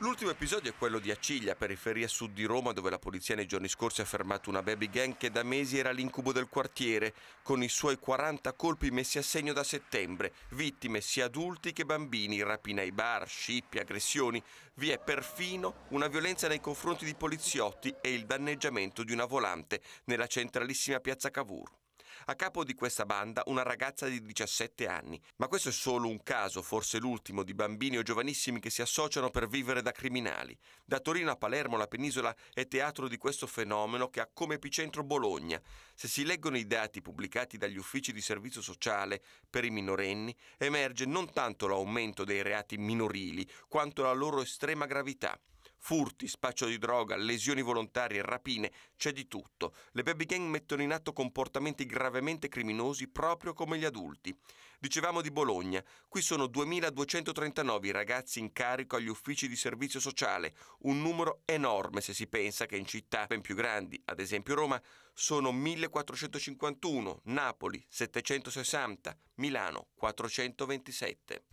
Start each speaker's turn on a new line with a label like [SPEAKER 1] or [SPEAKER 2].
[SPEAKER 1] L'ultimo episodio è quello di Acciglia, periferia sud di Roma, dove la polizia nei giorni scorsi ha fermato una baby gang che da mesi era l'incubo del quartiere, con i suoi 40 colpi messi a segno da settembre, vittime sia adulti che bambini, rapina ai bar, scippi, aggressioni. Vi è perfino una violenza nei confronti di poliziotti e il danneggiamento di una volante nella centralissima piazza Cavour. A capo di questa banda una ragazza di 17 anni. Ma questo è solo un caso, forse l'ultimo, di bambini o giovanissimi che si associano per vivere da criminali. Da Torino a Palermo la penisola è teatro di questo fenomeno che ha come epicentro Bologna. Se si leggono i dati pubblicati dagli uffici di servizio sociale per i minorenni, emerge non tanto l'aumento dei reati minorili, quanto la loro estrema gravità. Furti, spaccio di droga, lesioni volontarie, rapine, c'è di tutto. Le baby gang mettono in atto comportamenti gravemente criminosi proprio come gli adulti. Dicevamo di Bologna, qui sono 2239 i ragazzi in carico agli uffici di servizio sociale, un numero enorme se si pensa che in città ben più grandi, ad esempio Roma, sono 1451, Napoli 760, Milano 427.